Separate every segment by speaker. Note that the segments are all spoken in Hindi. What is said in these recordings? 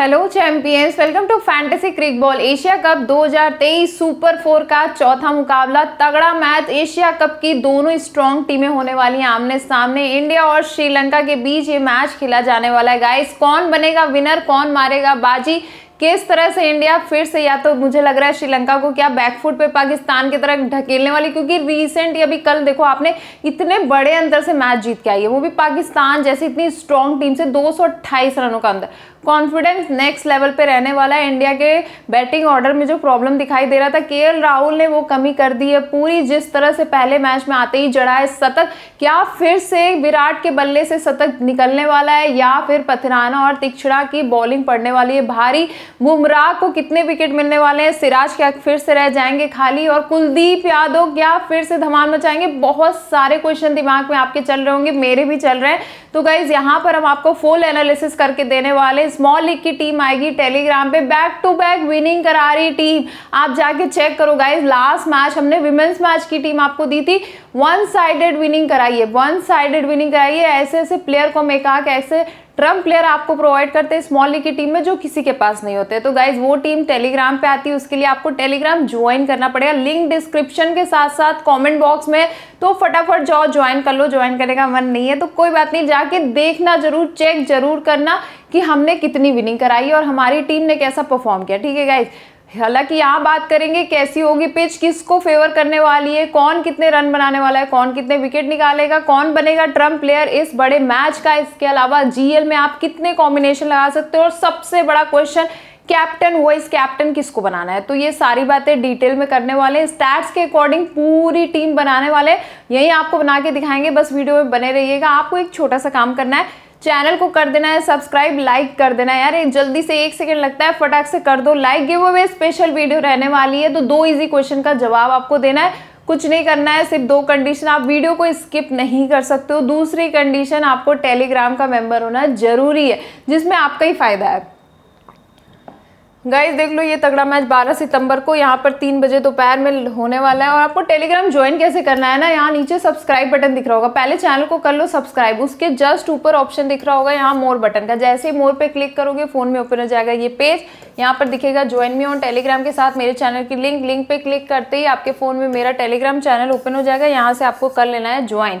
Speaker 1: hello champions welcome to fantasy crick ball Asia cup 2023 super four का चौथा मुकाबला तगड़ा मैच एशिया कप की दोनों स्ट्रॉन्ग टीमें होने वाली हैं आमने सामने इंडिया और श्रीलंका के बीच ये मैच खेला जाने वाला है गाइस कौन बनेगा विनर कौन मारेगा बाजी किस तरह से इंडिया फिर से या तो मुझे लग रहा है श्रीलंका को क्या बैकफुट पे पाकिस्तान की तरफ ढकेलने वाली क्योंकि रिसेंट अभी कल देखो आपने इतने बड़े अंतर से मैच जीत के आई है वो भी पाकिस्तान जैसी इतनी स्ट्रॉन्ग टीम से दो रनों का अंदर कॉन्फिडेंस नेक्स्ट लेवल पे रहने वाला है इंडिया के बैटिंग ऑर्डर में जो प्रॉब्लम दिखाई दे रहा था के राहुल ने वो कमी कर दी है पूरी जिस तरह से पहले मैच में आते ही जड़ा है शतक क्या फिर से विराट के बल्ले से शतक निकलने वाला है या फिर पथराना और तिक्षड़ा की बॉलिंग पड़ने वाली है भारी बुमराह को कितने विकेट मिलने वाले हैं सिराज क्या फिर से रह जाएंगे खाली और कुलदीप यादव क्या फिर से धमाल मचाएंगे बहुत सारे क्वेश्चन दिमाग में आपके चल रहे होंगे मेरे भी चल रहे हैं तो गाइज यहाँ पर हम आपको फुल एनालिसिस करके देने वाले स्मॉल लीग की टीम आएगी टेलीग्राम पे बैक टू बैक विनिंग करा रही टीम आप जाके चेक करो गाइज लास्ट मैच हमने विमेंस मैच की टीम आपको दी थी वन साइडेड विनिंग कराइए वन साइडेड विनिंग कराइए ऐसे ऐसे प्लेयर को मैं कहा कि ऐसे ट्रम्प प्लेयर आपको प्रोवाइड करते हैं स्मॉल लीग की टीम में जो किसी के पास नहीं होते तो गाइज वो टीम टेलीग्राम पे आती है उसके लिए आपको टेलीग्राम ज्वाइन करना पड़ेगा लिंक डिस्क्रिप्शन के साथ साथ कॉमेंट बॉक्स में तो फटाफट जाओ ज्वाइन कर लो ज्वाइन करने का मन नहीं है तो कोई बात नहीं जाके देखना जरूर चेक जरूर करना कि हमने कितनी विनिंग कराई और हमारी टीम ने कैसा परफॉर्म किया ठीक है गाइज हालांकि यहाँ बात करेंगे कैसी होगी पिच किसको फेवर करने वाली है कौन कितने रन बनाने वाला है कौन कितने विकेट निकालेगा कौन बनेगा ट्रम्प प्लेयर इस बड़े मैच का इसके अलावा जीएल में आप कितने कॉम्बिनेशन लगा सकते हो और सबसे बड़ा क्वेश्चन कैप्टन वाइस कैप्टन किसको बनाना है तो ये सारी बातें डिटेल में करने वाले हैं स्टैट्स के अकॉर्डिंग पूरी टीम बनाने वाले यही आपको बना के दिखाएंगे बस वीडियो में बने रहिएगा आपको एक छोटा सा काम करना है चैनल को कर देना है सब्सक्राइब लाइक कर देना है यार एक जल्दी से एक सेकेंड लगता है फटाक से कर दो like giveaway special video रहने वाली है तो दो इजी क्वेश्चन का जवाब आपको देना है कुछ नहीं करना है सिर्फ दो कंडीशन आप वीडियो को स्किप नहीं कर सकते हो दूसरी कंडीशन आपको टेलीग्राम का मेंबर होना जरूरी है जिसमें आपका ही फायदा है गाइज देख लो ये तगड़ा मैच 12 सितंबर को यहाँ पर तीन बजे दोपहर में होने वाला है और आपको टेलीग्राम ज्वाइन कैसे करना है ना यहाँ नीचे सब्सक्राइब बटन दिख रहा होगा पहले चैनल को कर लो सब्सक्राइब उसके जस्ट ऊपर ऑप्शन दिख रहा होगा यहाँ मोर बटन का जैसे ही मोर पे क्लिक करोगे फोन में ओपन हो जाएगा ये पेज यहाँ पर दिखेगा ज्वाइन मी ऑन टेलीग्राम के साथ मेरे चैनल की लिंक लिंक पे क्लिक करते ही आपके फ़ोन में मेरा टेलीग्राम चैनल ओपन हो जाएगा यहाँ से आपको कर लेना है ज्वाइन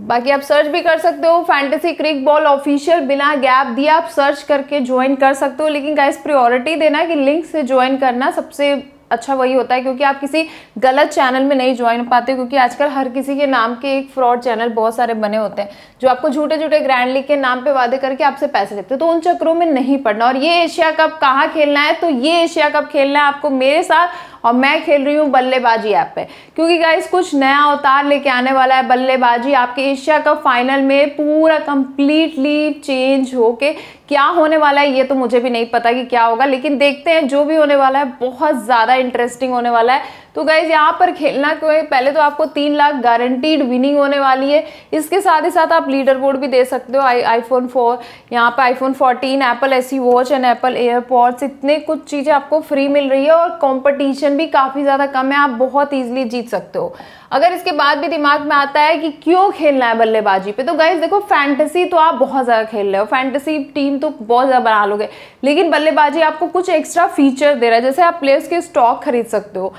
Speaker 1: बाकी आप सर्च भी कर सकते हो फैंटेसी क्रिक बॉल ऑफिशियल बिना गैप दिए आप सर्च करके ज्वाइन कर सकते हो लेकिन गाइस प्रायोरिटी देना कि लिंक से ज्वाइन करना सबसे अच्छा वही होता है क्योंकि आप किसी गलत चैनल में नहीं ज्वाइन पाते क्योंकि आजकल हर किसी के नाम के एक फ्रॉड चैनल बहुत सारे बने होते हैं जो आपको झूठे झूठे ग्रैंड लीग के नाम पे वादे करके आपसे पैसे लेते हैं तो उन चक्रों में नहीं पड़ना और ये एशिया कप कहाँ खेलना है तो ये एशिया कप खेलना है आपको मेरे साथ और मैं खेल रही हूँ बल्लेबाजी ऐप पे क्योंकि गाइस कुछ नया अवतार लेके आने वाला है बल्लेबाजी आपके एशिया कप फाइनल में पूरा कंप्लीटली चेंज होके क्या होने वाला है ये तो मुझे भी नहीं पता कि क्या होगा लेकिन देखते हैं जो भी होने वाला है बहुत ज़्यादा इंटरेस्टिंग होने वाला है तो गाइज यहाँ पर खेलना क्यों है पहले तो आपको तीन लाख गारंटीड विनिंग होने वाली है इसके साथ ही साथ आप लीडर बोर्ड भी दे सकते हो आई आईफोन फोर यहाँ पर आईफोन फोर्टीन एप्पल ऐसी वॉच एंड एप्पल एयरपॉड्स इतने कुछ चीज़ें आपको फ्री मिल रही है और कॉम्पिटिशन भी काफ़ी ज़्यादा कम है आप बहुत ईजिली जीत सकते हो अगर इसके बाद भी दिमाग में आता है कि क्यों खेलना है बल्लेबाजी पे तो गाइज देखो फैंटेसी तो आप बहुत ज़्यादा खेल रहे हो फैंटेसी टीम तो बहुत ज़्यादा बना लोगे लेकिन बल्लेबाजी आपको कुछ एक्स्ट्रा फीचर दे रहा है जैसे आप प्लेयर्स के स्टॉक खरीद सकते हो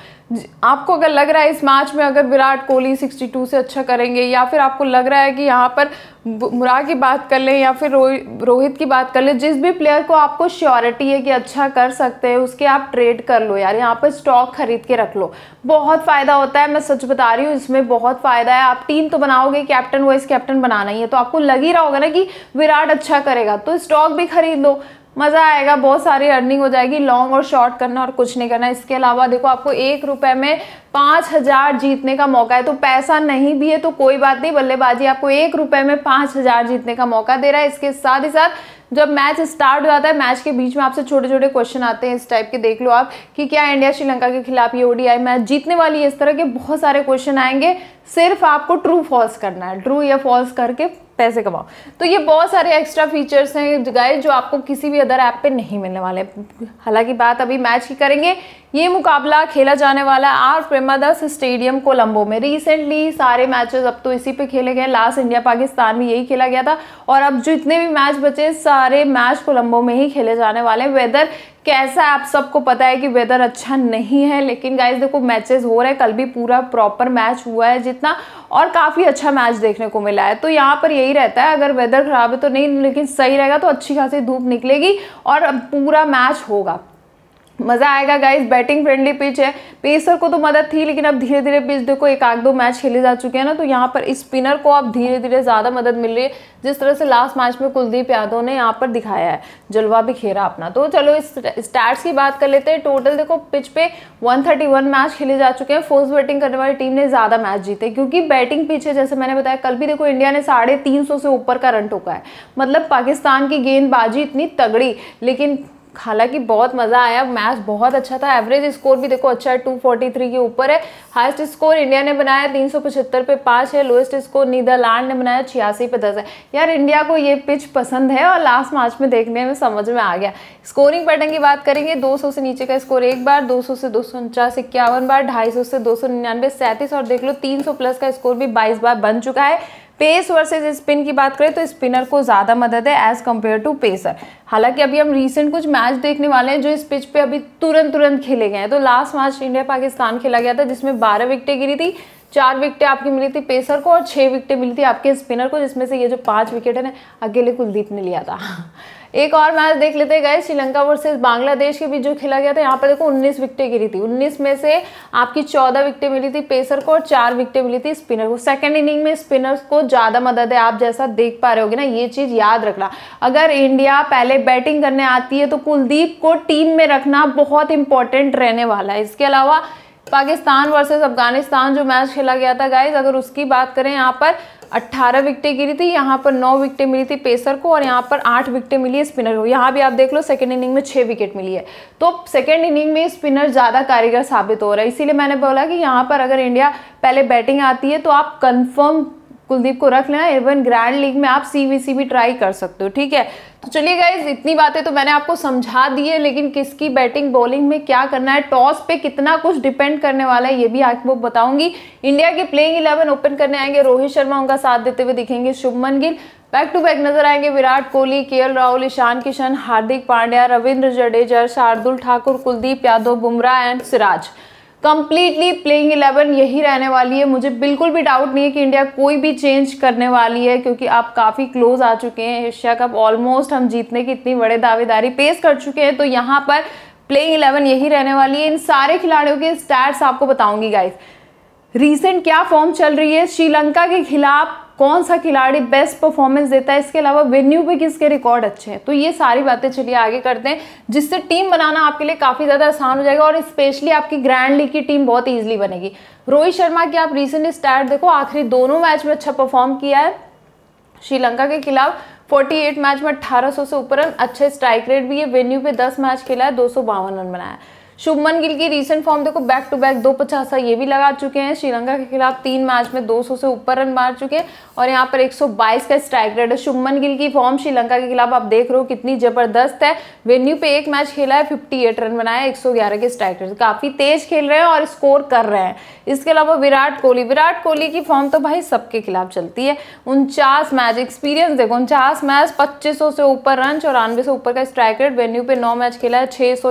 Speaker 1: आपको अगर लग रहा है इस मैच में अगर विराट कोहली 62 से अच्छा करेंगे या फिर आपको लग रहा है कि यहाँ पर मुरा की बात कर लें या फिर रो, रोहित की बात कर लें जिस भी प्लेयर को आपको श्योरिटी है कि अच्छा कर सकते हैं उसके आप ट्रेड कर लो यार यहाँ पर स्टॉक खरीद के रख लो बहुत फ़ायदा होता है मैं सच बता रही हूँ इसमें बहुत फ़ायदा है आप टीम तो बनाओगे कैप्टन वाइस कैप्टन बनाना ही है तो आपको लग ही रहा होगा ना कि विराट अच्छा करेगा तो स्टॉक भी खरीद लो मज़ा आएगा बहुत सारी अर्निंग हो जाएगी लॉन्ग और शॉर्ट करना और कुछ नहीं करना इसके अलावा देखो आपको एक रुपये में पाँच हज़ार जीतने का मौका है तो पैसा नहीं भी है तो कोई बात नहीं बल्लेबाजी आपको एक रुपये में पाँच हज़ार जीतने का मौका दे रहा है इसके साथ ही साथ जब मैच स्टार्ट हो जाता है मैच के बीच में आपसे छोटे छोटे क्वेश्चन आते हैं इस टाइप के देख लो आप कि क्या इंडिया श्रीलंका के खिलाफ ये ओडीआई मैच जीतने वाली है इस तरह के बहुत सारे क्वेश्चन आएंगे सिर्फ आपको ट्रू फॉल्स करना है ट्रू या फॉल्स करके पैसे कमाओ तो ये बहुत सारे एक्स्ट्रा फीचर्स हैं गाइस जो आपको किसी भी अदर ऐप पे नहीं मिलने वाले हालांकि बात अभी मैच की करेंगे ये मुकाबला खेला जाने वाला है आर प्रेमादास स्टेडियम कोलंबो में रिसेंटली सारे मैचेस अब तो इसी पे खेले गए लास्ट इंडिया पाकिस्तान में यही खेला गया था और अब जितने भी मैच बचे सारे मैच कोलंबो में ही खेले जाने वाले हैं वेदर कैसा आप सबको पता है कि वेदर अच्छा नहीं है लेकिन गाइज देखो मैचेस हो रहे हैं कल भी पूरा प्रॉपर मैच हुआ है जितना और काफ़ी अच्छा मैच देखने को मिला है तो यहाँ पर यही रहता है अगर वेदर ख़राब है तो नहीं लेकिन सही रहेगा तो अच्छी खासी धूप निकलेगी और पूरा मैच होगा मज़ा आएगा गाइस बैटिंग फ्रेंडली पिच है पेसर को तो मदद थी लेकिन अब धीरे धीरे पिच देखो एक आध दो मैच खेले जा चुके हैं ना तो यहाँ पर स्पिनर को अब धीरे धीरे ज़्यादा मदद मिल रही है जिस तरह से लास्ट मैच में कुलदीप यादव ने यहाँ पर दिखाया है जलवा भी खेरा अपना तो चलो इस स्टार्ट की बात कर लेते हैं टोटल देखो पिच पे वन मैच खेले जा चुके हैं फोर्स बैटिंग करने वाली टीम ने ज़्यादा मैच जीते क्योंकि बैटिंग पिच है जैसे मैंने बताया कल भी देखो इंडिया ने साढ़े तीन से ऊपर का रन टोका है मतलब पाकिस्तान की गेंदबाजी इतनी तगड़ी लेकिन हालांकि बहुत मज़ा आया मैच बहुत अच्छा था एवरेज स्कोर भी देखो अच्छा है 243 के ऊपर है हाईएस्ट स्कोर इंडिया ने बनाया तीन पे पाँच है लोएस्ट स्कोर नीदरलैंड ने बनाया छियासी पे दस है यार इंडिया को ये पिच पसंद है और लास्ट मैच में देखने में समझ में आ गया स्कोरिंग पैटर्न की बात करेंगे 200 से नीचे का स्कोर एक बार दो से दो सौ बार ढाई से दो सौ और देख लो तीन प्लस का स्कोर भी बाईस बार बन चुका है पेस वर्सेज स्पिन की बात करें तो स्पिनर को ज़्यादा मदद है एज़ कम्पेयर टू पेसर हालांकि अभी हम रिसेंट कुछ मैच देखने वाले हैं जो इस पिच पे अभी तुरंत तुरंत खेले गए हैं तो लास्ट मैच इंडिया पाकिस्तान खेला गया था जिसमें बारह विकटें गिरी थी चार विकटें आपकी मिली थी पेसर को और छः विकटें मिली थी आपके स्पिनर को जिसमें से ये जो पाँच विकेट है ना अकेले कुलदीप ने लिया था एक और मैच देख लेते गए श्रीलंका वर्सेस बांग्लादेश के बीच जो खेला गया था यहाँ पर देखो 19 विकटें गिरी थी 19 में से आपकी 14 विकटें मिली थी पेसर को और चार विकटें मिली थी स्पिनर को सेकंड इनिंग में स्पिनर्स को ज़्यादा मदद है आप जैसा देख पा रहे होगे ना ये चीज़ याद रखना अगर इंडिया पहले बैटिंग करने आती है तो कुलदीप को टीम में रखना बहुत इंपॉर्टेंट रहने वाला है इसके अलावा पाकिस्तान वर्सेस अफगानिस्तान जो मैच खेला गया था गाइज अगर उसकी बात करें यहाँ पर 18 विकटें गिरी थी यहाँ पर 9 विकटें मिली थी पेसर को और यहाँ पर 8 विकटें मिली है स्पिनर को यहाँ भी आप देख लो सेकेंड इनिंग में 6 विकेट मिली है तो सेकेंड इनिंग में स्पिनर ज़्यादा कारीगर साबित हो रहा है इसीलिए मैंने बोला कि यहाँ पर अगर इंडिया पहले बैटिंग आती है तो आप कन्फर्म कुलदीप को रख लेना इवन ग्रैंड लीग में आप सी भी ट्राई कर सकते हो ठीक है तो चलिए गाइज इतनी बातें तो मैंने आपको समझा दी है लेकिन किसकी बैटिंग बॉलिंग में क्या करना है टॉस पे कितना कुछ डिपेंड करने वाला है ये भी आपको बताऊंगी इंडिया के प्लेइंग इलेवन ओपन करने आएंगे रोहित शर्मा उनका साथ देते हुए दिखेंगे Shubman Gill back to back नजर आएंगे Virat Kohli K Rahul Ishan Kishan Hardik Pandya Ravindra Jadeja Shardul Thakur Kuldeep Yadav Bumrah and Siraj completely playing eleven यही रहने वाली है मुझे बिल्कुल भी डाउट नहीं है कि इंडिया कोई भी चेंज करने वाली है क्योंकि आप काफ़ी क्लोज आ चुके हैं एशिया कप ऑलमोस्ट हम जीतने की इतनी बड़े दावेदारी पेश कर चुके हैं तो यहाँ पर प्लेइंग इलेवन यही रहने वाली है इन सारे खिलाड़ियों के स्टैट्स आपको बताऊंगी गाइस रिसेंट क्या फॉर्म चल रही है श्रीलंका के खिलाफ कौन सा खिलाड़ी बेस्ट परफॉर्मेंस देता है इसके अलावा वेन्यू पे किसके रिकॉर्ड अच्छे हैं तो ये सारी बातें चलिए आगे करते हैं जिससे टीम बनाना आपके लिए काफ़ी ज़्यादा आसान हो जाएगा और स्पेशली आपकी ग्रैंड लीग की टीम बहुत ईजिली बनेगी रोहित शर्मा की आप रिसेंटली स्टार्ट देखो आखिरी दोनों मैच में अच्छा परफॉर्म किया है श्रीलंका के खिलाफ 48 मैच में 1800 से ऊपर रन अच्छे स्ट्राइक रेट भी है वेन्यू पे 10 मैच खेला है दो रन बनाया है शुभमन गिल की रीसेंट फॉर्म देखो बैक टू बैक दो पचासा ये भी लगा चुके हैं श्रीलंका के खिलाफ तीन मैच में 200 से ऊपर रन मार चुके हैं और यहाँ पर 122 का स्ट्राइक रेट है शुभमन गिल की फॉर्म श्रीलंका के खिलाफ आप देख रहे हो कितनी जबरदस्त है वेन्यू पे एक मैच खेला है फिफ्टी रन बनाया 111 के स्ट्राइक रेट काफ़ी तेज खेल रहे हैं और स्कोर कर रहे हैं इसके अलावा विराट कोहली विराट कोहली की फॉर्म तो भाई सबके खिलाफ चलती है उनचास मैच एक्सपीरियंस देखो उनचास मैच पच्चीस से ऊपर रन चौरानवे से ऊपर का स्ट्राइक रेट वेन्यू पे नौ मैच खेला है छह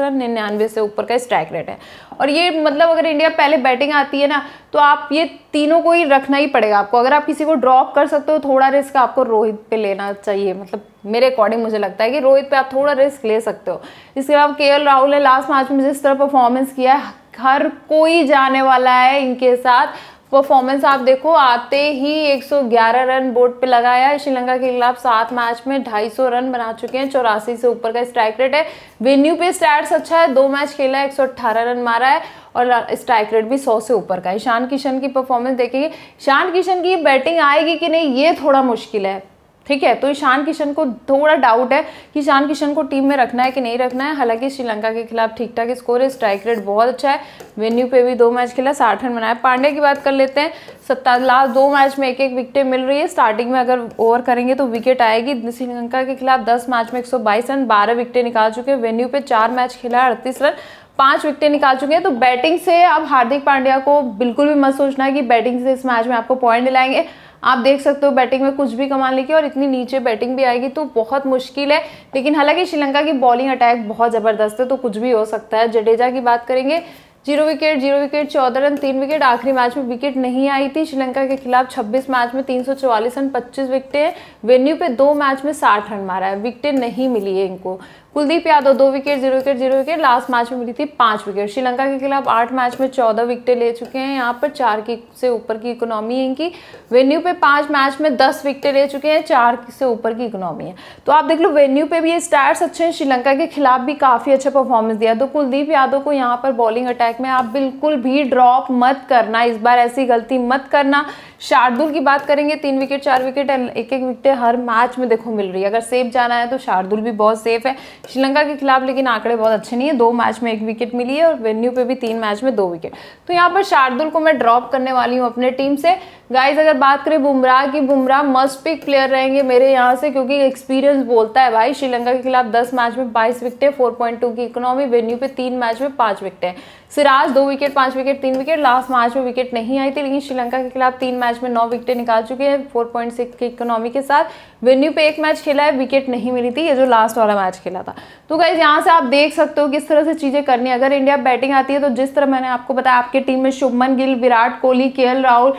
Speaker 1: रन निन्यानवे नब्बे से ऊपर का स्ट्राइक रेट है और ये मतलब अगर इंडिया पहले बैटिंग आती है ना तो आप ये तीनों को ही रखना ही पड़ेगा आपको अगर आप किसी को ड्रॉप कर सकते हो थोड़ा रिस्क आपको रोहित पे लेना चाहिए मतलब मेरे अकॉर्डिंग मुझे लगता है कि रोहित पे आप थोड़ा रिस्क ले सकते हो इसके अलावा के राहुल ने लास्ट मैच में जिस तरह परफॉर्मेंस किया है हर कोई जाने वाला है इनके साथ परफॉर्मेंस आप देखो आते ही 111 रन बोर्ड पे लगाया है श्रीलंका के खिलाफ सात मैच में 250 रन बना चुके हैं चौरासी से ऊपर का स्ट्राइक रेट है वेन्यू पे स्टैट्स अच्छा है दो मैच खेला है 118 रन मारा है और स्ट्राइक रेट भी 100 से ऊपर का है ईशान किशन की परफॉर्मेंस देखेंगे ईशान किशन की बैटिंग आएगी कि नहीं ये थोड़ा मुश्किल है ठीक है तो ईशान किशन को थोड़ा डाउट है कि ईशान किशन को टीम में रखना है कि नहीं रखना है हालांकि श्रीलंका के खिलाफ ठीक ठाक स्कोर है स्ट्राइक रेट बहुत अच्छा है वेन्यू पे भी दो मैच खेला साठ रन बनाया पांडे की बात कर लेते हैं सत्ता लास्ट दो मैच में एक एक विकेटें मिल रही है स्टार्टिंग में अगर ओवर करेंगे तो विकेट आएगी श्रीलंका के खिलाफ दस मैच में एक रन बारह विकेटें निकाल चुके हैं वेन्यू पे चार मैच खेला है अड़तीस रन पांच विकेटें निकाल चुके हैं तो बैटिंग से अब हार्दिक पांड्या को बिल्कुल भी मत सोचना है कि बैटिंग से इस मैच में आपको पॉइंट दिलाएंगे आप देख सकते हो बैटिंग में कुछ भी कमा लेगी और इतनी नीचे बैटिंग भी आएगी तो बहुत मुश्किल है लेकिन हालांकि श्रीलंका की बॉलिंग अटैक बहुत ज़बरदस्त है तो कुछ भी हो सकता है जडेजा की बात करेंगे जीरो विकेट जीरो विकेट चौदह रन तीन विकेट आखिरी मैच में विकेट नहीं आई थी श्रीलंका के खिलाफ 26 मैच में 344 रन 25 विकेटें वेन्यू पे दो मैच में 60 रन मारा है विकेटें नहीं मिली है इनको कुलदीप यादव दो wicket zero wicket zero wicket last match में मिली थी पांच विकेट श्रीलंका के खिलाफ आठ मैच में चौदह विकेटें ले चुके हैं यहाँ पर चार की से ऊपर की इकोनॉमी है इनकी वेन्यू पे पांच मैच में दस विकेटें ले चुके हैं चार से ऊपर की इकोनॉमी है तो आप देख लो वेन्यू पे भी ये स्टार्स अच्छे हैं श्रीलंका के खिलाफ भी काफ़ी अच्छा परफॉर्मेंस दिया तो कुलदीप यादव को यहाँ पर बॉलिंग अटैक में आप बिल्कुल भी ड्रॉप मत करना इस बार ऐसी गलती मत करना शार्दुल की बात करेंगे तीन विकेट चार विकेट एंड एक एक विकेट हर मैच में देखो मिल रही है अगर सेफ जाना है तो शार्दुल भी बहुत सेफ है श्रीलंका के खिलाफ लेकिन आंकड़े बहुत अच्छे नहीं है दो मैच में एक विकेट मिली है और वेन्यू पे भी तीन मैच में दो विकेट तो यहाँ पर शार्दुल को मैं ड्रॉप करने वाली हूँ अपने टीम से गाइज अगर बात करें बुमराह की बुमराह मस्ट पिक प्लेयर रहेंगे मेरे यहाँ से क्योंकि एक्सपीरियंस बोलता है भाई श्रीलंका के खिलाफ 10 मैच में 22 विकेटें 4.2 की इकोनॉमी वेन्यू पे तीन मैच में पाँच विकेटें सिराज दो विकेट पाँच विकेट तीन विकेट लास्ट मैच में विकेट नहीं आई थी लेकिन श्रीलंका के खिलाफ तीन मैच में नौ विकेटें निकाल चुके हैं फोर पॉइंट सिक्स की इकोनॉमी के साथ वेन्यू पे एक मैच खेला है विकेट नहीं मिली थी ये जो लास्ट वाला मैच खेला था तो गाइज यहाँ से आप देख सकते हो किस तरह से चीज़ें करनी है अगर इंडिया बैटिंग आती है तो जिस तरह मैंने आपको बताया आपकी टीम में Shubman Gill Virat Kohli K Rahul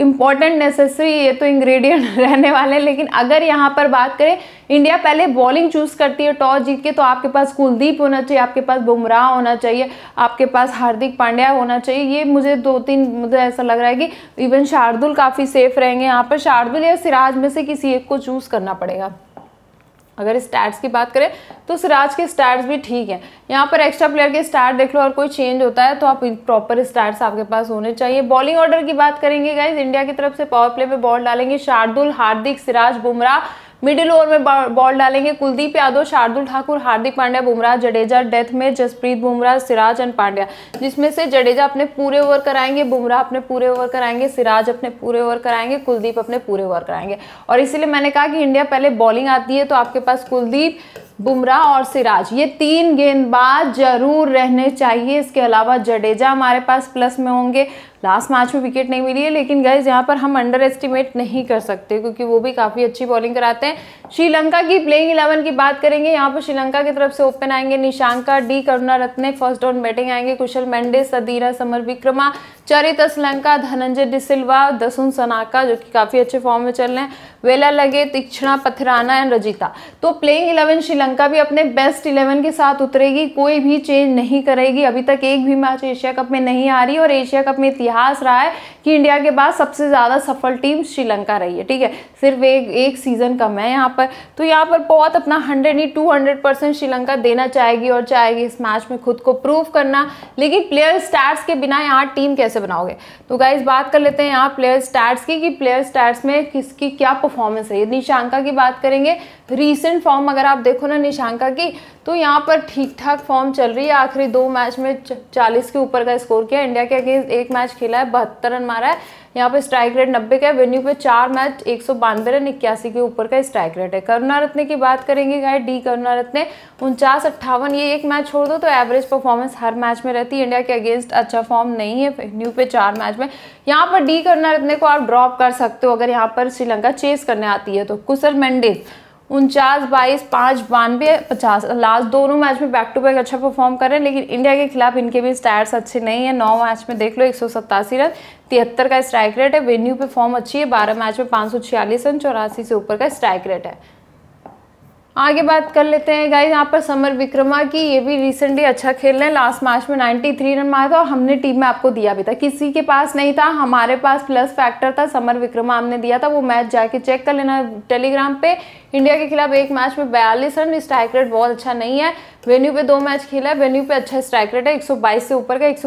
Speaker 1: important necessary ये तो इंग्रेडिएंट रहने वाले हैं लेकिन अगर यहाँ पर बात करें इंडिया पहले बॉलिंग चूज़ करती है टॉस जीत के तो आपके पास कुलदीप होना चाहिए आपके पास बुमराह होना चाहिए आपके पास हार्दिक पांड्या होना चाहिए ये मुझे दो तीन मुझे ऐसा लग रहा है कि इवन शार्दुल काफ़ी सेफ रहेंगे यहाँ पर शार्दुल या सिराज में से किसी एक को चूज़ करना पड़ेगा अगर स्टैट्स की बात करें तो सिराज के स्टैट्स भी ठीक हैं यहाँ पर एक्स्ट्रा प्लेयर के स्टार्ट देख लो और कोई चेंज होता है तो आप प्रॉपर स्टार्ट्स आपके पास होने चाहिए बॉलिंग ऑर्डर की बात करेंगे गाइज इंडिया की तरफ से पावर प्ले में बॉल डालेंगे शार्दुल हार्दिक सिराज बुमराह मिडिल ओवर में बॉल डालेंगे कुलदीप यादव शार्दुल ठाकुर हार्दिक पांड्या बुमराह जडेजा डेथ में जसप्रीत बुमराह सिराज एंड पांड्या जिसमें से जडेजा अपने पूरे ओवर कराएंगे बुमराह अपने पूरे ओवर कराएंगे सिराज अपने पूरे ओवर कराएंगे कुलदीप अपने पूरे ओवर कराएंगे और इसीलिए मैंने कहा कि इंडिया पहले बॉलिंग आती है तो आपके पास कुलदीप बुमराह और सिराज ये तीन गेंदबाज जरूर रहने चाहिए इसके अलावा जडेजा हमारे पास प्लस में होंगे लास्ट मैच में विकेट नहीं मिली है लेकिन गैस यहाँ पर हम अंडर एस्टिमेट नहीं कर सकते क्योंकि वो भी काफ़ी अच्छी बॉलिंग कराते हैं श्रीलंका की प्लेइंग इलेवन की बात करेंगे यहाँ पर श्रीलंका की तरफ से ओपन आएंगे Nissanka D Karunaratne first down batting आएंगे कुशल मैंडे सदीरा समर विक्रमा चरित असलंका धनंजय डिसिल्वा दसुन सनाका जो कि काफ़ी अच्छे फॉर्म में चल रहे हैं वेला लगे तीक्षणा पथराना एंड रजिता तो प्लेइंग इलेवन श्रीलंका भी अपने बेस्ट इलेवन के साथ उतरेगी कोई भी चेंज नहीं करेगी अभी तक एक भी मैच एशिया कप में नहीं आ रही और एशिया कप में इतिहास रहा है कि इंडिया के बाद सबसे ज़्यादा सफल टीम श्रीलंका रही है ठीक है सिर्फ एक एक सीज़न कम है यहाँ पर तो यहाँ पर बहुत अपना हंड्रेड ही टू हंड्रेड परसेंट श्रीलंका देना चाहेगी और चाहेगी इस मैच में खुद को प्रूव करना लेकिन प्लेयर स्टार्स के बिना यहाँ टीम कैसे बनाओगे तो गाइज बात कर लेते हैं यहाँ प्लेयर स्टार्स की कि प्लेयर स्टार्स में किसकी क्या परफॉर्मेंस है निशांका की बात करेंगे रीसेंट फॉर्म अगर आप देखो ना निशांका की तो यहाँ पर ठीक ठाक फॉर्म चल रही है आखिरी दो मैच में चालीस के ऊपर का स्कोर किया इंडिया के अगेंस्ट एक मैच खेला है बहत्तर रन मारा है यहाँ पर स्ट्राइक रेट नब्बे का है वेन्यू पे चार मैच एक सौ बानवे रन इक्यासी के ऊपर का स्ट्राइक रेट है करुणारत्ने की बात करेंगे गाय डी करुणारत्न उनचास अट्ठावन ये एक मैच छोड़ दो तो एवरेज परफॉर्मेंस हर मैच में रहती है इंडिया के अगेंस्ट अच्छा फॉर्म नहीं है वेन्यू पे चार मैच में यहाँ पर डी करुणारत्ने को आप ड्रॉप कर सकते हो अगर यहाँ पर श्रीलंका चेस करने आती है तो कुशल मेंडिस उनचास बाईस पाँच बानवे पचास लास्ट दोनों मैच में बैक टू बैक अच्छा परफॉर्म कर रहे हैं लेकिन इंडिया के खिलाफ इनके भी स्टैट्स अच्छे नहीं है नौ मैच में देख लो एक रन तिहत्तर का स्ट्राइक रेट है वेन्यू पे फॉर्म अच्छी है बारह मैच में पाँच रन चौरासी से ऊपर का स्ट्राइक रेट है आगे बात कर लेते हैं गाइज यहाँ पर समर विक्रमा की ये भी रिसेंटली अच्छा खेल रहे हैं लास्ट मैच में 93 रन मारा था और हमने टीम में आपको दिया भी था किसी के पास नहीं था हमारे पास प्लस फैक्टर था समर विक्रमा हमने दिया था वो मैच जाके चेक कर लेना टेलीग्राम पे इंडिया के खिलाफ एक मैच में बयालीस रन स्ट्राइक रेट बहुत अच्छा नहीं है वेन्यू पे दो मैच खेला है वेन्यू पे अच्छा स्ट्राइक रेट है 122 से ऊपर का एक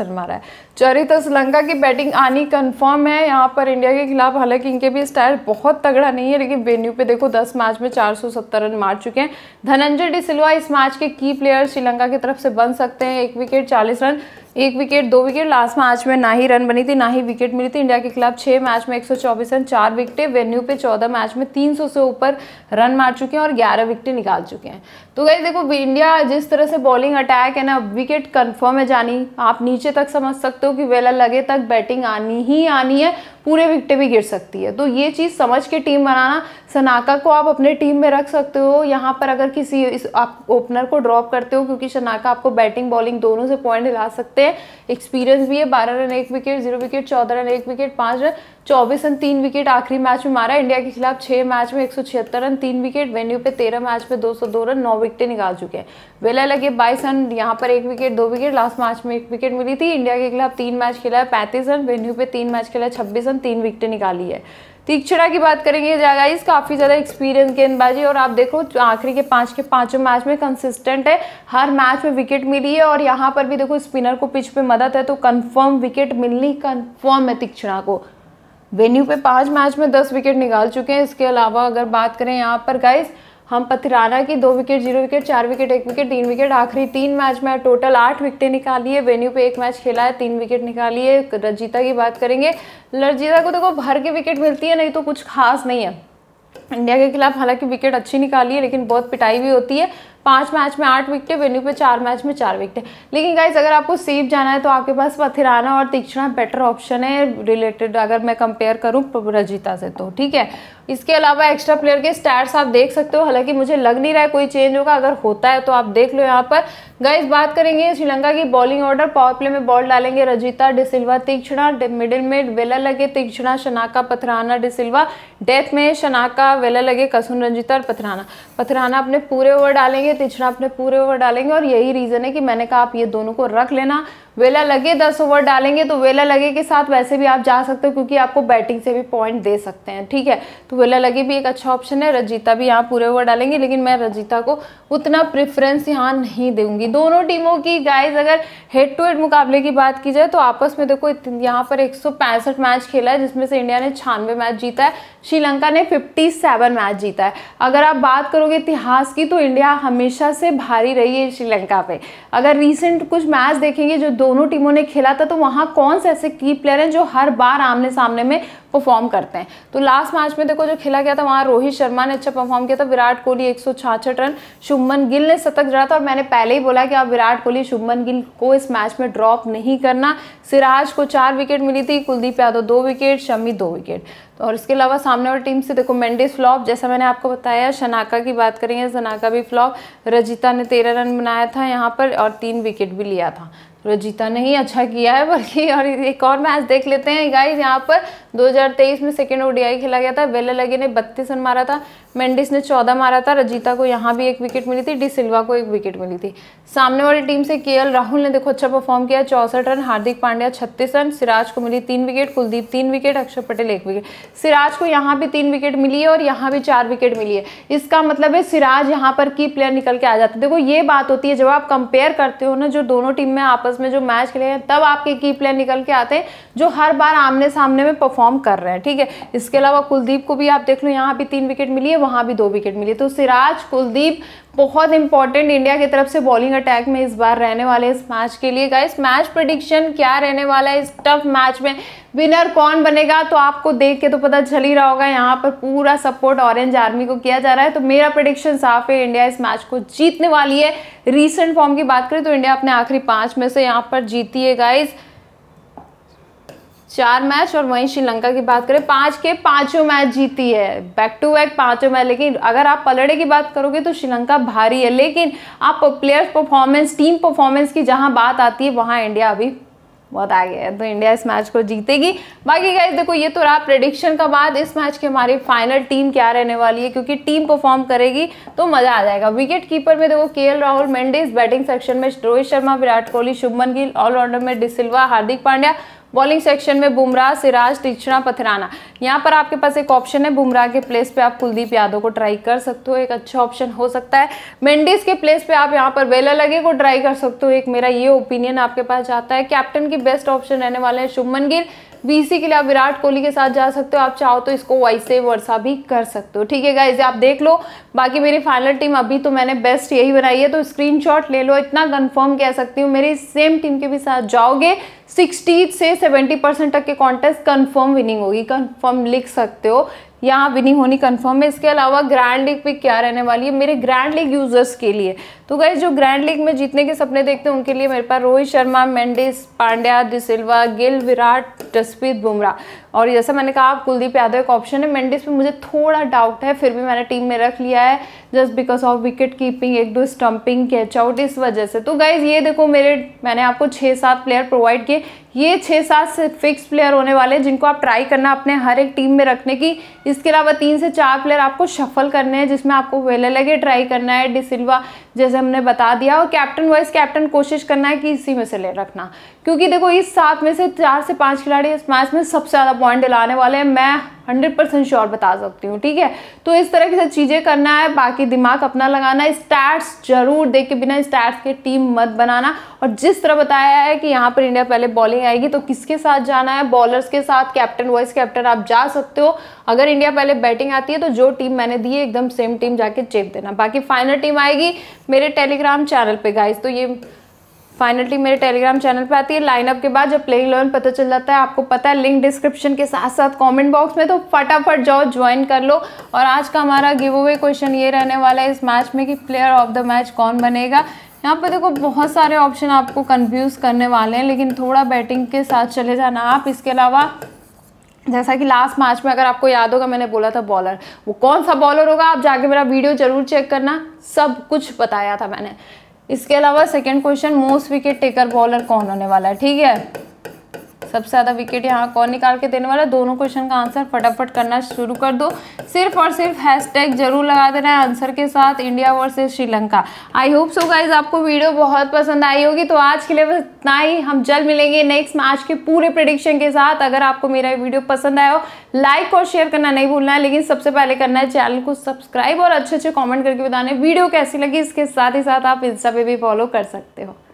Speaker 1: रन मारा है तो श्रीलंका की बैटिंग आनी कंफर्म है यहाँ पर इंडिया के खिलाफ हालांकि इनके भी स्टाइल बहुत तगड़ा नहीं है लेकिन वेन्यू पे देखो दस मैच में चार रन मार चुके हैं धनंजय डी सिल्वा इस मैच के की प्लेयर श्रीलंका की तरफ से बन सकते हैं एक विकेट चालीस रन एक विकेट दो विकेट लास्ट मैच में ना ही रन बनी थी ना ही विकेट मिली थी इंडिया के खिलाफ छः मैच में 124 रन चार विकेटें वेन्यू पे 14 मैच में 300 से ऊपर रन मार चुके हैं और 11 विकेटें निकाल चुके हैं तो गई देखो इंडिया जिस तरह से बॉलिंग अटैक है ना विकेट कंफर्म है जानी आप नीचे तक समझ सकते हो कि वेला लगे तक बैटिंग आनी ही आनी है पूरे विकेट भी गिर सकती है तो ये चीज़ समझ के टीम बनाना सनाका को आप अपने टीम में रख सकते हो यहाँ पर अगर किसी इस आप ओपनर को ड्रॉप करते हो क्योंकि सनाका आपको बैटिंग बॉलिंग दोनों से पॉइंट हिला सकते हैं एक्सपीरियंस भी है बारह रन एक विकेट जीरो विकेट चौदह रन एक विकेट पाँच रन चौबीस रन तीन विकेट आखिरी मैच में मारा इंडिया के खिलाफ छह मैच में एक रन तीन विकेट वेन्यू पे तेरह मैच में 202 रन नौ विकेटें निकाल चुके हैं वेला लगे बाईस रन यहाँ पर एक विकेट दो विकेट लास्ट मैच में एक विकेट मिली थी इंडिया के खिलाफ तीन मैच खेला है पैंतीस रन वेन्यू पे तीन मैच खेला है छब्बीस रन तीन विकेटें निकाली है तीक्षणा की बात करेंगे गाइस काफ़ी ज़्यादा एक्सपीरियंस गेंदबाजी और आप देखो आखिरी के पांच के पांचों मैच में कंसिस्टेंट है हर मैच में विकेट मिली है और यहाँ पर भी देखो स्पिनर को पिच पे मदद है तो कंफर्म विकेट मिलनी कंफर्म है तीक्षणा को वेन्यू पे पांच मैच में दस विकेट निकाल चुके हैं इसके अलावा अगर बात करें यहाँ पर गाइस हम पथिराना की दो विकेट जीरो विकेट चार विकेट एक विकेट तीन विकेट आखिरी तीन मैच में टोटल आठ विकेटें निकाली है वेन्यू पे एक मैच खेला है तीन विकेट निकाली है रजिता की बात करेंगे रजिता को देखो भर के विकेट मिलती है नहीं तो कुछ खास नहीं है इंडिया के खिलाफ हालांकि विकेट अच्छी निकाली है लेकिन बहुत पिटाई भी होती है पांच मैच में आठ विकटें वेन्यू पे चार मैच में चार विकटें लेकिन गाइज अगर आपको सेफ जाना है तो आपके पास पथिराना और तीक्षणा बेटर ऑप्शन है रिलेटेड अगर मैं कंपेयर करूँ रजिता से तो ठीक है इसके अलावा एक्स्ट्रा प्लेयर के स्टार्स आप देख सकते हो हालांकि मुझे लग नहीं रहा है कोई चेंज होगा अगर होता है तो आप देख लो यहाँ पर गाइस बात करेंगे श्रीलंका की बॉलिंग ऑर्डर पावर प्ले में बॉल डालेंगे रजिता डिसिल्वा तीक्षणा मिडिल में वेला लगे तीक्षणा शनाका पथराना डिसिल्वा डेथ में शनाका वेला लगे कसुन रंजिता और पथराना पथराना अपने पूरे ओवर डालेंगे तीक्षणा अपने पूरे ओवर डालेंगे और यही रीज़न है कि मैंने कहा आप ये दोनों को रख लेना वेला लगे दस ओवर डालेंगे तो वेला लगे के साथ वैसे भी आप जा सकते हो क्योंकि आपको बैटिंग से भी पॉइंट दे सकते हैं ठीक है तो वेला लगे भी एक अच्छा ऑप्शन है रजीता भी यहाँ पूरे ओवर डालेंगे लेकिन मैं रजीता को उतना प्रेफरेंस यहाँ नहीं दूंगी दोनों टीमों की गाइज अगर हेड टू हेड मुकाबले की बात की जाए तो आपस में देखो यहाँ पर एक मैच खेला है जिसमें से इंडिया ने छानवे मैच जीता है श्रीलंका ने फिफ्टी मैच जीता है अगर आप बात करोगे इतिहास की तो इंडिया हमेशा से भारी रही है श्रीलंका पर अगर रिसेंट कुछ मैच देखेंगे जो दोनों टीमों ने खेला था तो वहाँ कौन से ऐसे की प्लेयर हैं जो हर बार आमने सामने में परफॉर्म करते हैं तो लास्ट मैच में देखो जो खेला गया था वहाँ रोहित शर्मा ने अच्छा परफॉर्म किया था विराट कोहली एक रन शुभमन गिल ने शतक जड़ा था और मैंने पहले ही बोला कि आप विराट कोहली शुभमन गिल को इस मैच में ड्रॉप नहीं करना सिराज को चार विकेट मिली थी कुलदीप यादव दो विकेट शमी दो विकेट तो और इसके अलावा सामने वाली टीम से देखो मेंडिस फ्लॉप जैसा मैंने आपको बताया शनाका की बात करेंगे शनाका भी फ्लॉप रजिता ने तेरह रन बनाया था यहाँ पर और तीन विकेट भी लिया था रजीता ने ही अच्छा किया है बल्कि और एक और मैच देख लेते हैं गाइज यहाँ पर 2023 में सेकेंड ओडीआई खेला गया था वेल लगी ने बत्तीस रन मारा था मेंडिस ने चौदह मारा था रजिता को यहाँ भी एक विकेट मिली थी डी सिल्वा को एक विकेट मिली थी सामने वाली टीम से के राहुल ने देखो अच्छा परफॉर्म किया चौसठ रन हार्दिक पांड्या छत्तीस रन सिराज को मिली तीन विकेट कुलदीप तीन विकेट अक्षर पटेल एक विकेट सिराज को यहाँ भी तीन विकेट मिली है और यहाँ भी चार विकेट मिली है इसका मतलब है सिराज यहाँ पर की प्लेयर निकल के आ जाते देखो ये बात होती है जब आप कंपेयर करते हो ना जो दोनों टीम में आपस में जो मैच खेले हैं तब आपके की प्लेयर निकल के आते हैं जो हर बार आमने सामने में परफॉर्म कर रहे हैं ठीक है इसके अलावा कुलदीप को भी आप देख लो यहाँ भी तीन विकेट मिली है वहाँ भी दो विकेट मिली तो सिराज कुलदीप बहुत इंपॉर्टेंट इंडिया की तरफ से बॉलिंग अटैक में इस बार रहने वाले इस मैच के लिए गाइस मैच प्रडिक्शन क्या रहने वाला है इस टफ मैच में विनर कौन बनेगा तो आपको देख के तो पता चल ही रहा होगा यहाँ पर पूरा सपोर्ट ऑरेंज आर्मी को किया जा रहा है तो मेरा प्रडिक्शन साफ है इंडिया इस मैच को जीतने वाली है रीसेंट फॉर्म की बात करें तो इंडिया अपने आखिरी पाँच में से यहाँ पर जीती है गाइज़ चार मैच और वहीं श्रीलंका की बात करें पांच के पांचों मैच जीती है बैक टू बैक पांचों मैच लेकिन अगर आप पलड़े की बात करोगे तो श्रीलंका भारी है लेकिन आप प्लेयर परफॉर्मेंस टीम परफॉर्मेंस की जहां बात आती है वहां इंडिया अभी बहुत आगे है तो इंडिया इस मैच को जीतेगी बाकी गाइज देखो ये तो रहा प्रडिक्शन का बाद इस मैच की हमारी फाइनल टीम क्या रहने वाली है क्योंकि टीम परफॉर्म करेगी तो मजा आ जाएगा विकेट कीपर में देखो के राहुल मेंडिस बैटिंग सेक्शन में रोहित शर्मा विराट कोहली शुभमन गिल ऑलराउंडर में डिसिल्वा हार्दिक पांड्या बॉलिंग सेक्शन में बुमराह सिराज तीक्षणा पथराना यहाँ पर आपके पास एक ऑप्शन है बुमराह के प्लेस पे आप कुलदीप यादव को ट्राई कर सकते हो एक अच्छा ऑप्शन हो सकता है मेंडिस के प्लेस पे आप यहाँ पर वेला लगे को ट्राई कर सकते हो एक मेरा ये ओपिनियन आपके पास जाता है कैप्टन की बेस्ट ऑप्शन रहने वाले हैं शुभमन गिर वीसी के लिए आप विराट कोहली के साथ जा सकते हो आप चाहो तो इसको वैसे वर्षा भी कर सकते हो ठीक है गाइज आप देख लो बाकी मेरी फाइनल टीम अभी तो मैंने बेस्ट यही बनाई है तो स्क्रीन ले लो इतना कन्फर्म कह सकती हूँ मेरी सेम टीम के भी साथ जाओगे 60 से 70 परसेंट तक के कॉन्टेस्ट कंफर्म विनिंग होगी कंफर्म लिख सकते हो यहाँ विनिंग होनी कंफर्म है इसके अलावा ग्रैंड लीग पे क्या रहने वाली है मेरे ग्रैंड लीग यूजर्स के लिए तो गए जो ग्रैंड लीग में जीतने के सपने देखते हैं उनके लिए मेरे पास रोहित शर्मा मेंडिस पांड्या डिसिल्वा गिल विराट जसप्रीत बुमराह और जैसा मैंने कहा आप कुलदीप यादव एक ऑप्शन है मेंडिस पे मुझे थोड़ा डाउट है फिर भी मैंने टीम में रख लिया है just because of wicket keeping एक दो स्टंपिंग कैच आउट इस वजह से तो गाइज ये देखो मेरे मैंने आपको छः सात प्लेयर प्रोवाइड किए ये छः सात फिक्स प्लेयर होने वाले हैं जिनको आप ट्राई करना अपने हर एक टीम में रखने की इसके अलावा तीन से चार प्लेयर आपको शफल करने हैं जिसमें आपको वेले लगे ट्राई करना है डिसिल्वा जैसे हमने बता दिया और कैप्टन वाइस कैप्टन कोशिश करना है कि इसी में से ले रखना क्योंकि देखो इस सात में से चार से पाँच खिलाड़ी इस मैच में सबसे ज़्यादा पॉइंट दिलाने वाले हैं मैं हंड्रेड परसेंट श्योर बता सकती हूँ ठीक है तो इस तरह की सब चीज़ें करना है बाकी दिमाग अपना लगाना है स्टैट्स जरूर देख के बिना स्टैट्स के टीम मत बनाना और जिस तरह बताया है कि यहाँ पर इंडिया पहले बॉलिंग आएगी तो किसके साथ जाना है बॉलर्स के साथ कैप्टन वाइस कैप्टन आप जा सकते हो अगर इंडिया पहले बैटिंग आती है तो जो टीम मैंने दी है एकदम सेम टीम जाके चेप देना बाकी फाइनल टीम आएगी मेरे टेलीग्राम चैनल पर गाइस तो ये फाइनली मेरे टेलीग्राम चैनल पे आती है लाइनअप के बाद जब प्लेइंग लेवन पता चल जाता है आपको पता है लिंक डिस्क्रिप्शन के साथ साथ कमेंट बॉक्स में तो फटाफट जाओ ज्वाइन कर लो और आज का हमारा गिव अवे क्वेश्चन ये रहने वाला है इस मैच में कि प्लेयर ऑफ द मैच कौन बनेगा यहाँ पर देखो बहुत सारे ऑप्शन आपको कन्फ्यूज़ करने वाले हैं लेकिन थोड़ा बैटिंग के साथ चले जाना आप इसके अलावा जैसा कि लास्ट मैच में अगर आपको याद होगा मैंने बोला था बॉलर वो कौन सा बॉलर होगा आप जाके मेरा वीडियो ज़रूर चेक करना सब कुछ बताया था मैंने इसके अलावा second question most wicket taker bowler कौन होने वाला है ठीक है सबसे ज़्यादा विकेट यहाँ कौन निकाल के देने वाला दोनों क्वेश्चन का आंसर फटाफट करना शुरू कर दो सिर्फ और सिर्फ हैशटैग जरूर लगा देना है आंसर के साथ India versus Sri Lanka I hope so guys आपको वीडियो बहुत पसंद आई होगी तो आज के लिए बस इतना ही हम जल्द मिलेंगे नेक्स्ट मैच के पूरे प्रडिक्शन के साथ अगर आपको मेरा वीडियो पसंद आया हो लाइक और शेयर करना नहीं भूलना है लेकिन सबसे पहले करना है चैनल को सब्सक्राइब और अच्छे अच्छे कॉमेंट करके बताने वीडियो कैसी लगी इसके साथ ही साथ आप इंस्टा पे भी फॉलो कर सकते हो